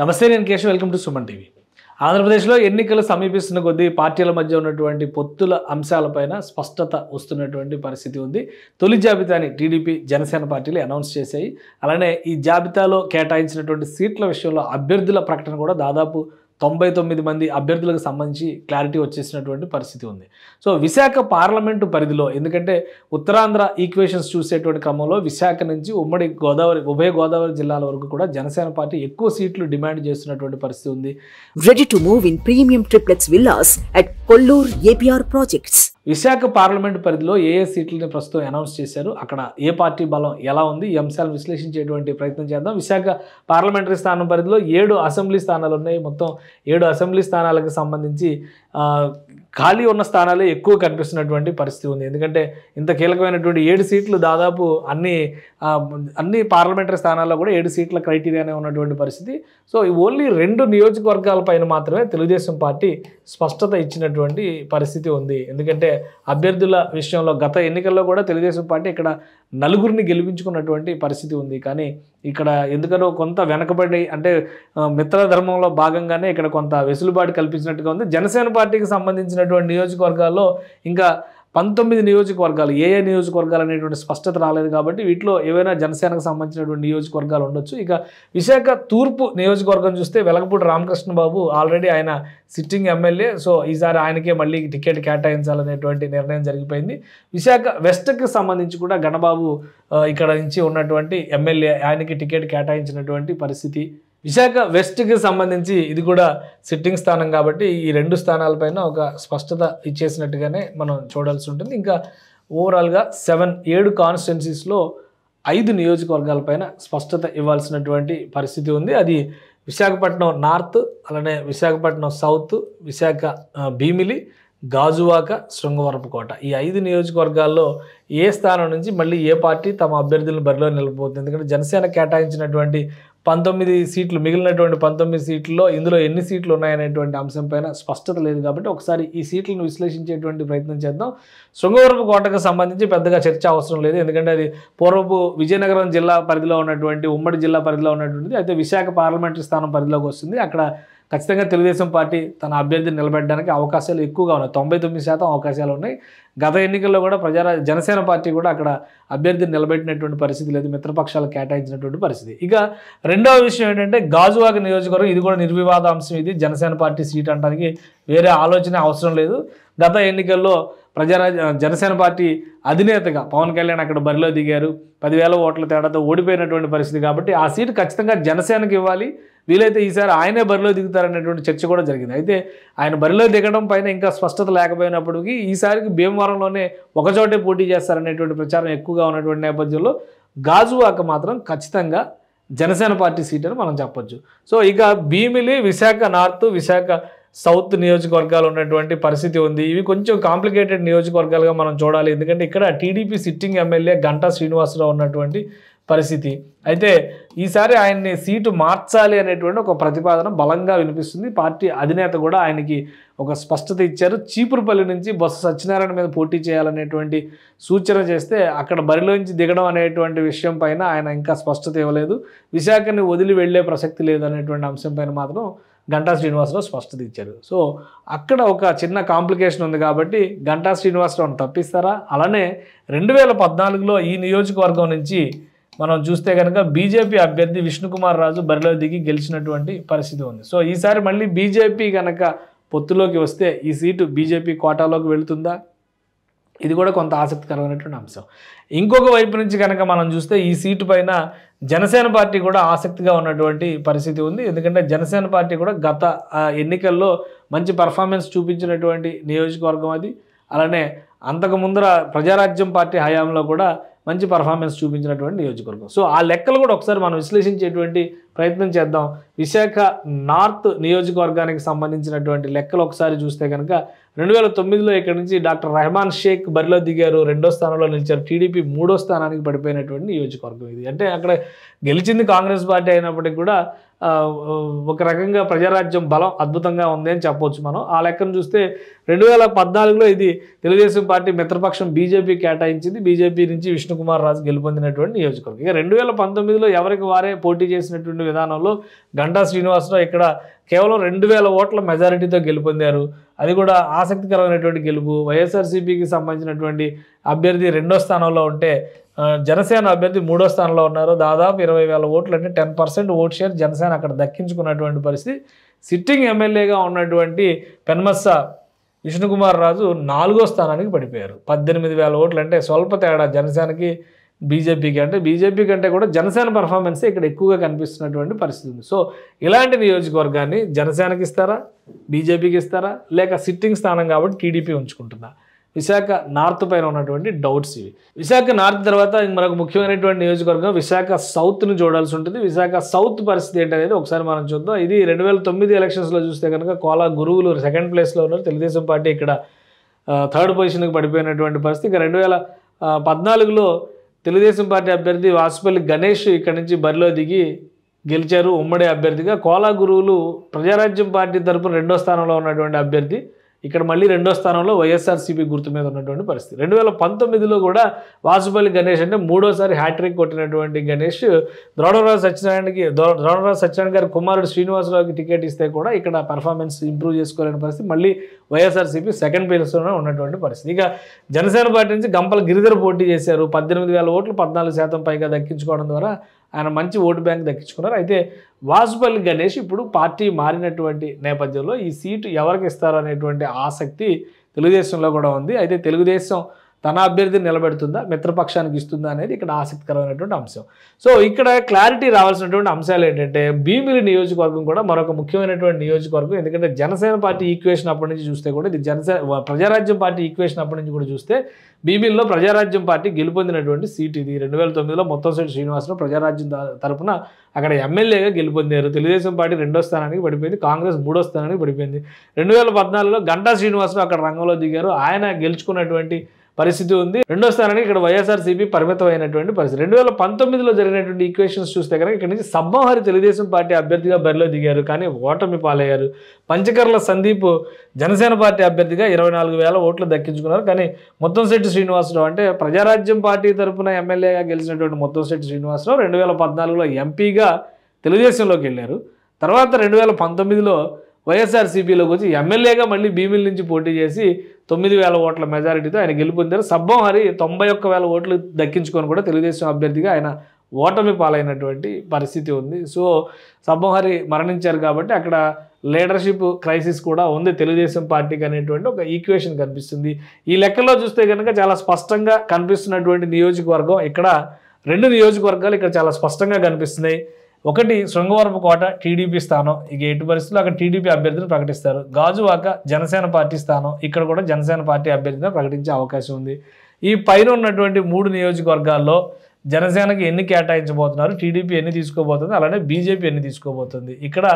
నమస్తే నేను Keshav welcome to Suman TV ఆంధ్రప్రదేశ్లో ఎన్నికలు సమీపిస్తున్న కొద్దీ పార్టీల మధ్య ఉన్నటువంటి పొత్తుల అంశాలపైన స్పష్టత వస్తున్నటువంటి పరిస్థితి ఉంది తొలి జాబితాని టీడీపీ జనసేన పార్టీలు అనౌన్స్ చేశాయి అలానే ఈ జాబితాలో కేటాయించినటువంటి సీట్ల విషయంలో అభ్యర్థుల ప్రకటన కూడా దాదాపు తొంభై తొమ్మిది మంది అభ్యర్థులకు సంబంధించి క్లారిటీ వచ్చేసినటువంటి పరిస్థితి ఉంది సో విశాఖ పార్లమెంటు పరిధిలో ఎందుకంటే ఉత్తరాంధ్ర ఈక్వేషన్స్ చూసేటువంటి క్రమంలో విశాఖ నుంచి ఉమ్మడి గోదావరి ఉభయ గోదావరి జిల్లాల వరకు కూడా జనసేన పార్టీ ఎక్కువ సీట్లు డిమాండ్ చేస్తున్నటువంటి పరిస్థితి ఉంది ready to move in premium triplets villas at Kolluru APR projects Visakha parliament పరిధిలో ఏ ఏ సీట్లని ప్రస్తుతం అనౌన్స్ చేశారు అక్కడ ఏ పార్టీ బలం ఎలా ఉంది ఈ అంశాలను విశ్లేషించేటువంటి ప్రయత్నం చేద్దాం విశాఖ పార్లమెంటరీ స్థానం పరిధిలో ఏడు అసెంబ్లీ స్థానాలు ఉన్నాయి మొత్తం ఏడు అసెంబ్లీ స్థానాలకు సంబంధించి ఖాళీ ఉన్న స్థానాలే ఎక్కువ కనిపిస్తున్నటువంటి పరిస్థితి ఉంది ఎందుకంటే ఇంత కీలకమైనటువంటి ఏడు సీట్లు దాదాపు అన్ని అన్ని పార్లమెంటరీ స్థానాల్లో కూడా ఏడు సీట్ల క్రైటీరియానే ఉన్నటువంటి పరిస్థితి సో ఓన్లీ రెండు నియోజకవర్గాలపైన మాత్రమే తెలుగుదేశం పార్టీ స్పష్టత ఇచ్చినటువంటి పరిస్థితి ఉంది ఎందుకంటే అభ్యర్థుల విషయంలో గత ఎన్నికల్లో కూడా తెలుగుదేశం పార్టీ ఇక్కడ నలుగురిని గెలిపించుకున్నటువంటి పరిస్థితి ఉంది కానీ ఇక్కడ ఎందుకనో కొంత వెనకబడి అంటే మిత్రధర్మంలో భాగంగానే ఇక్కడ కొంత వెసులుబాటు కల్పించినట్టుగా ఉంది జనసేన పార్టీకి సంబంధించినటువంటి నియోజకవర్గాల్లో ఇంకా పంతొమ్మిది నియోజకవర్గాలు ఏ ఏ నియోజకవర్గాలు అనేటువంటి స్పష్టత రాలేదు కాబట్టి వీటిలో ఏవైనా జనసేనకు సంబంధించినటువంటి నియోజకవర్గాలు ఉండొచ్చు ఇక విశాఖ తూర్పు నియోజకవర్గం చూస్తే వెలగపూడి రామకృష్ణ బాబు ఆల్రెడీ ఆయన సిట్టింగ్ ఎమ్మెల్యే సో ఈసారి ఆయనకే మళ్ళీ టికెట్ కేటాయించాలనేటువంటి నిర్ణయం జరిగిపోయింది విశాఖ వెస్ట్కి సంబంధించి కూడా గణబాబు ఇక్కడ నుంచి ఉన్నటువంటి ఎమ్మెల్యే ఆయనకి టికెట్ కేటాయించినటువంటి పరిస్థితి విశాఖ వెస్ట్కి సంబంధించి ఇది కూడా సిట్టింగ్ స్థానం కాబట్టి ఈ రెండు స్థానాలపైన ఒక స్పష్టత ఇచ్చేసినట్టుగానే మనం చూడాల్సి ఉంటుంది ఇంకా ఓవరాల్గా సెవెన్ ఏడు కాన్స్టిట్యున్సీస్లో ఐదు నియోజకవర్గాలపైన స్పష్టత ఇవ్వాల్సినటువంటి పరిస్థితి ఉంది అది విశాఖపట్నం నార్త్ అలానే విశాఖపట్నం సౌత్ విశాఖ భీమిలి గాజువాక శృంగవరపుకోట ఈ ఐదు నియోజకవర్గాల్లో ఏ స్థానం నుంచి మళ్ళీ ఏ పార్టీ తమ అభ్యర్థులను బరిలో నిలబోతుంది ఎందుకంటే జనసేన కేటాయించినటువంటి పంతొమ్మిది సీట్లు మిగిలినటువంటి పంతొమ్మిది సీట్లలో ఇందులో ఎన్ని సీట్లు ఉన్నాయనేటువంటి అంశంపైన స్పష్టత లేదు కాబట్టి ఒకసారి ఈ సీట్లను విశ్లేషించేటువంటి ప్రయత్నం చేద్దాం శృంగవరపు కోటకు సంబంధించి పెద్దగా చర్చ అవసరం లేదు ఎందుకంటే అది పూర్వపు విజయనగరం జిల్లా పరిధిలో ఉన్నటువంటి ఉమ్మడి జిల్లా పరిధిలో ఉన్నటువంటిది అయితే విశాఖ పార్లమెంటరీ స్థానం పరిధిలోకి వస్తుంది అక్కడ ఖచ్చితంగా తెలుగుదేశం పార్టీ తన అభ్యర్థిని నిలబెట్టడానికి అవకాశాలు ఎక్కువగా ఉన్నాయి తొంభై తొమ్మిది శాతం అవకాశాలు ఉన్నాయి గత ఎన్నికల్లో కూడా ప్రజా జనసేన పార్టీ కూడా అక్కడ అభ్యర్థిని నిలబెట్టినటువంటి పరిస్థితి లేదు మిత్రపక్షాలు కేటాయించినటువంటి పరిస్థితి ఇక రెండవ విషయం ఏంటంటే గాజువాగ నియోజకవర్గం ఇది కూడా నిర్వివాద అంశం ఇది జనసేన పార్టీ సీట్ అనడానికి వేరే ఆలోచన అవసరం లేదు గత ఎన్నికల్లో ప్రజారాజ్య జనసేన పార్టీ అధినేతగా పవన్ కళ్యాణ్ అక్కడ బరిలో దిగారు పదివేల ఓట్ల తేడాతో ఓడిపోయినటువంటి పరిస్థితి కాబట్టి ఆ సీటు ఖచ్చితంగా జనసేనకి ఇవ్వాలి వీలైతే ఈసారి ఆయనే బరిలో దిగుతారనేటువంటి చర్చ కూడా జరిగింది అయితే ఆయన బరిలో దిగడం పైన ఇంకా స్పష్టత లేకపోయినప్పటికీ ఈసారికి భీమవరంలోనే ఒకచోటే పోటీ చేస్తారనేటువంటి ప్రచారం ఎక్కువగా ఉన్నటువంటి నేపథ్యంలో గాజువాక మాత్రం ఖచ్చితంగా జనసేన పార్టీ సీట్ అని మనం చెప్పొచ్చు సో ఇక భీమిలి విశాఖ నార్త్ విశాఖ సౌత్ నియోజకవర్గాలు ఉన్నటువంటి పరిస్థితి ఉంది ఇవి కొంచెం కాంప్లికేటెడ్ నియోజకవర్గాలుగా మనం చూడాలి ఎందుకంటే ఇక్కడ TDP sitting MLA Ganta Srinivasa Rao ఉన్నటువంటి పరిస్థితి అయితే ఈసారి ఆయన్ని సీటు మార్చాలి అనేటువంటి ఒక ప్రతిపాదన బలంగా వినిపిస్తుంది పార్టీ అధినేత కూడా ఆయనకి ఒక స్పష్టత ఇచ్చారు చీపురుపల్లి నుంచి బొత్స సత్యనారాయణ మీద పోటీ చేయాలనేటువంటి సూచన చేస్తే అక్కడ బరిలోంచి దిగడం అనేటువంటి విషయం పైన ఆయన ఇంకా స్పష్టత ఇవ్వలేదు విశాఖని వదిలి వెళ్లే ప్రసక్తి లేదనేటువంటి అంశం పైన మాత్రం ఘంటా శ్రీనివాసరావు స్పష్టత ఇచ్చారు సో అక్కడ ఒక చిన్న కాంప్లికేషన్ ఉంది కాబట్టి గంటా శ్రీనివాసరావును తప్పిస్తారా అలానే రెండు వేల పద్నాలుగులో ఈ నియోజకవర్గం నుంచి మనం చూస్తే కనుక బీజేపీ అభ్యర్థి విష్ణుకుమార్ రాజు బరిలో దిగి గెలిచినటువంటి పరిస్థితి ఉంది సో ఈసారి మళ్ళీ బీజేపీ కనుక పొత్తులోకి వస్తే ఈ సీటు బీజేపీ కోటాలోకి వెళుతుందా ఇది కూడా కొంత ఆసక్తికరమైనటువంటి అంశం ఇంకొక వైపు నుంచి కనుక మనం చూస్తే ఈ సీటు పైన జనసేన పార్టీ కూడా ఆసక్తిగా ఉన్నటువంటి పరిస్థితి ఉంది ఎందుకంటే జనసేన పార్టీ కూడా గత ఎన్నికల్లో మంచి పర్ఫార్మెన్స్ చూపించినటువంటి నియోజకవర్గం అది అలానే అంతకు ముందర ప్రజారాజ్యం పార్టీ హయాంలో కూడా మంచి పర్ఫార్మెన్స్ చూపించినటువంటి నియోజకవర్గం సో ఆ లెక్కలు కూడా ఒకసారి మనం విశ్లేషించేటువంటి ప్రయత్నం చేద్దాం విశాఖ నార్త్ నియోజకవర్గానికి సంబంధించినటువంటి లెక్కలు ఒకసారి చూస్తే కనుక రెండు వేల తొమ్మిదిలో ఇక్కడ నుంచి డాక్టర్ రెహమాన్ షేక్ బరిలో దిగారు రెండో స్థానంలో నిలిచారు టీడీపీ మూడో స్థానానికి పడిపోయినటువంటి నియోజకవర్గం ఇది అంటే అక్కడ గెలిచింది కాంగ్రెస్ పార్టీ అయినప్పటికీ కూడా ఒక రకంగా ప్రజారాజ్యం బలం అద్భుతంగా ఉంది అని చెప్పవచ్చు మనం ఆ లెక్కను చూస్తే రెండు వేల పద్నాలుగులో ఇది తెలుగుదేశం పార్టీ మిత్రపక్షం బీజేపీ కేటాయించింది బీజేపీ నుంచి విష్ణుకుమార్ రాజు గెలుపొందినటువంటి నియోజకవర్గం ఇక రెండు వేల పంతొమ్మిదిలో ఎవరికి వారే పోటీ చేసినటువంటి పార్లమెంటు విధానంలో గంటా శ్రీనివాసరావు ఇక్కడ కేవలం రెండు వేల ఓట్ల మెజారిటీతో గెలుపొందారు అది కూడా ఆసక్తికరమైనటువంటి గెలుపు వైఎస్ఆర్సీపీకి సంబంధించినటువంటి అభ్యర్థి రెండో స్థానంలో ఉంటే జనసేన అభ్యర్థి మూడో స్థానంలో ఉన్నారు దాదాపు ఇరవై వేల ఓట్లు అంటే ten percent vote share Janasena అక్కడ దక్కించుకున్నటువంటి పరిస్థితి సిట్టింగ్ ఎమ్మెల్యేగా ఉన్నటువంటి పెన్మస్స విష్ణుకుమార్ రాజు నాలుగో స్థానానికి పడిపోయారు పద్దెనిమిది వేల ఓట్లు అంటే స్వల్ప తేడా జనసేనకి బీజేపీకి అంటే బీజేపీ కంటే కూడా జనసేన పర్ఫార్మెన్స్ ఇక్కడ ఎక్కువగా కనిపిస్తున్నటువంటి పరిస్థితి ఉంది సో ఇలాంటి నియోజకవర్గాన్ని జనసేనకి ఇస్తారా బీజేపీకి ఇస్తారా లేక సిట్టింగ్ స్థానం కాబట్టి టీడీపీ ఉంచుకుంటుందా విశాఖ నార్త్ పైన ఉన్నటువంటి డౌట్స్ ఇవి విశాఖ నార్త్ తర్వాత మనకు ముఖ్యమైనటువంటి నియోజకవర్గం విశాఖ సౌత్ను చూడాల్సి ఉంటుంది విశాఖ సౌత్ పరిస్థితి ఏంటనేది ఒకసారి మనం చూద్దాం ఇది రెండు వేల తొమ్మిది ఎలక్షన్స్లో చూస్తే కనుక కోలా గురువులు సెకండ్ ప్లేస్లో ఉన్నారు తెలుగుదేశం పార్టీ ఇక్కడ థర్డ్ పొజిషన్కి పడిపోయినటువంటి పరిస్థితి ఇక రెండు వేల పద్నాలుగులో తెలుగుదేశం పార్టీ అభ్యర్థి వాసుపల్లి గణేష్ ఇక్కడి నుంచి బరిలో దిగి గెలిచారు ఉమ్మడి అభ్యర్థిగా కోలా గురువులు ప్రజారాజ్యం పార్టీ తరఫున రెండో స్థానంలో ఉన్నటువంటి అభ్యర్థి ఇక్కడ మళ్ళీ రెండో స్థానంలో వైఎస్ఆర్సీపీ గుర్తు మీద ఉన్నటువంటి పరిస్థితి రెండు వేల పంతొమ్మిదిలో కూడా వాసుపల్లి గణేష్ అంటే మూడోసారి హ్యాట్రిక్ కొట్టినటువంటి గణేష్ ద్రోడరాజు సత్యనారాయణకి ద్రోడరాజు సత్యనారాయణ గారి కుమారుడు శ్రీనివాసరావుకి టికెట్ ఇస్తే కూడా ఇక్కడ పర్ఫార్మెన్స్ ఇంప్రూవ్ చేసుకోలేని పరిస్థితి మళ్ళీ వైఎస్ఆర్సీపీ సెకండ్ ప్లేస్లోనే ఉన్నటువంటి పరిస్థితి ఇక జనసేన పార్టీ నుంచి గంపల గిరిధర పోటీ చేశారు పద్దెనిమిది వేల ఓట్లు పద్నాలుగు శాతం పైగా దక్కించుకోవడం ద్వారా ఆయన మంచి ఓటు బ్యాంక్ దక్కించుకున్నారు అయితే వాసుపల్లి గణేష్ ఇప్పుడు పార్టీ మారినటువంటి నేపథ్యంలో ఈ సీటు ఎవరికి ఇస్తారు అనేటువంటి ఆసక్తి తెలుగుదేశంలో కూడా ఉంది అయితే తెలుగుదేశం తన అభ్యర్థిని నిలబెడుతుందా మిత్రపక్షానికి ఇస్తుందా అనేది ఇక్కడ ఆసక్తికరమైనటువంటి అంశం సో ఇక్కడ క్లారిటీ రావాల్సినటువంటి అంశాలు ఏంటంటే భీమిలి నియోజకవర్గం కూడా మరొక ముఖ్యమైనటువంటి నియోజకవర్గం ఎందుకంటే జనసేన పార్టీ ఈక్వేషన్ అప్పటి నుంచి చూస్తే కూడా ఇది జనసేన ప్రజారాజ్యం పార్టీ ఈక్వేషన్ అప్పటి నుంచి కూడా చూస్తే భీమిలిలో ప్రజారాజ్యం పార్టీ గెలుపొందినటువంటి సీట్ ఇది రెండు వేల తొమ్మిదిలో మొత్తంశెట్టి శ్రీనివాసరావు ప్రజారాజ్యం తరపున అక్కడ ఎమ్మెల్యేగా గెలుపొందారు తెలుగుదేశం పార్టీ రెండో స్థానానికి పడిపోయింది కాంగ్రెస్ మూడో స్థానానికి పడిపోయింది రెండు వేల పద్నాలుగులో గంటా శ్రీనివాసరావు అక్కడ రంగంలో దిగారు ఆయన గెలుచుకున్నటువంటి పరిస్థితి ఉంది రెండో స్థానానికి ఇక్కడ వైఎస్ఆర్సీపీ పరిమితమైనటువంటి పరిస్థితి రెండు వేల పంతొమ్మిదిలో జరిగినటువంటి ఈక్వేషన్స్ చూస్తే కనుక ఇక్కడ నుంచి సబ్బంహరి తెలుగుదేశం పార్టీ అభ్యర్థిగా బరిలో దిగారు కానీ ఓటమి పాలయ్యారు పంచకర్ల సందీప్ జనసేన పార్టీ అభ్యర్థిగా ఇరవై నాలుగు వేల ఓట్లు దక్కించుకున్నారు కానీ ముత్తంశెట్టి శ్రీనివాసరావు అంటే ప్రజారాజ్యం పార్టీ తరఫున ఎమ్మెల్యేగా గెలిచినటువంటి ముత్తంశెట్టి శ్రీనివాసరావు రెండు వేల పద్నాలుగులో ఎంపీగా తెలుగుదేశంలోకి వెళ్ళారు తర్వాత రెండు వేల పంతొమ్మిదిలో వైఎస్ఆర్సీపీలోకి వచ్చి ఎమ్మెల్యేగా మళ్ళీ భీమిల నుంచి పోటీ చేసి తొమ్మిది వేల ఓట్ల మెజారిటీతో ఆయన గెలుపొందారు సబ్బం హరి తొంభై ఒక్క వేల ఓట్లు దక్కించుకొని కూడా తెలుగుదేశం అభ్యర్థిగా ఆయన ఓటమి పాలైనటువంటి పరిస్థితి ఉంది సో సబ్బం హరి మరణించారు కాబట్టి అక్కడ లీడర్షిప్ క్రైసిస్ కూడా ఉంది తెలుగుదేశం పార్టీకి అనేటువంటి ఒక ఈక్వేషన్ కనిపిస్తుంది ఈ లెక్కల్లో చూస్తే కనుక చాలా స్పష్టంగా కనిపిస్తున్నటువంటి నియోజకవర్గం ఇక్కడ రెండు నియోజకవర్గాలు ఇక్కడ చాలా స్పష్టంగా కనిపిస్తున్నాయి ఒకటి శృంగవరపు కోట టీడీపీ స్థానం ఇక ఎటు పరిస్థితులు అక్కడ టీడీపీ అభ్యర్థిని ప్రకటిస్తారు గాజువాక జనసేన పార్టీ స్థానం ఇక్కడ కూడా జనసేన పార్టీ అభ్యర్థిని ప్రకటించే అవకాశం ఉంది ఈ పైన ఉన్నటువంటి మూడు నియోజకవర్గాల్లో జనసేనకి ఎన్ని కేటాయించబోతున్నారు టీడీపీ ఎన్ని తీసుకోబోతుంది అలానే బీజేపీ ఎన్ని తీసుకోబోతుంది ఇక్కడ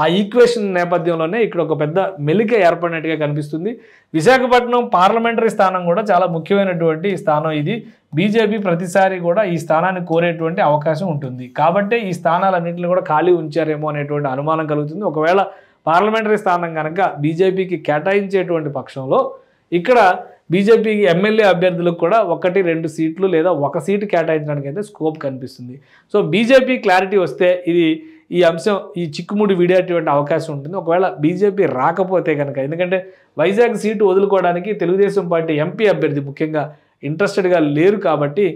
ఆ ఈక్వేషన్ నేపథ్యంలోనే ఇక్కడ ఒక పెద్ద మెలిక ఏర్పడినట్టుగా కనిపిస్తుంది విశాఖపట్నం పార్లమెంటరీ స్థానం కూడా చాలా ముఖ్యమైనటువంటి స్థానం ఇది బీజేపీ ప్రతిసారి కూడా ఈ స్థానాన్ని కోరేటువంటి అవకాశం ఉంటుంది కాబట్టి ఈ స్థానాలన్నింటినీ కూడా ఖాళీ ఉంచారేమో అనేటువంటి అనుమానం కలుగుతుంది ఒకవేళ పార్లమెంటరీ స్థానం కనుక బీజేపీకి కేటాయించేటువంటి పక్షంలో ఇక్కడ బీజేపీ ఎమ్మెల్యే అభ్యర్థులకు కూడా ఒకటి రెండు సీట్లు లేదా ఒక సీటు కేటాయించడానికి అయితే స్కోప్ కనిపిస్తుంది సో బీజేపీ క్లారిటీ వస్తే ఇది ఈ అంశం ఈ చిక్కుముడి వీడేటువంటి అవకాశం ఉంటుంది ఒకవేళ బీజేపీ రాకపోతే కనుక ఎందుకంటే వైజాగ్ సీటు వదులుకోవడానికి తెలుగుదేశం పార్టీ ఎంపీ అభ్యర్థి ముఖ్యంగా ఇంట్రెస్టెడ్గా లేరు కాబట్టి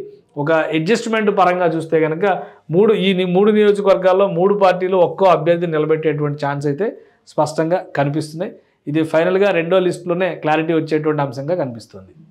ఒక అడ్జస్ట్మెంట్ పరంగా చూస్తే కనుక మూడు ఈ మూడు నియోజకవర్గాల్లో మూడు పార్టీలు ఒక్కో అభ్యర్థి నిలబెట్టేటువంటి ఛాన్స్ అయితే స్పష్టంగా కనిపిస్తున్నాయి ఇది ఫైనల్గా రెండో లిస్టులోనే క్లారిటీ వచ్చేటువంటి అంశంగా కనిపిస్తుంది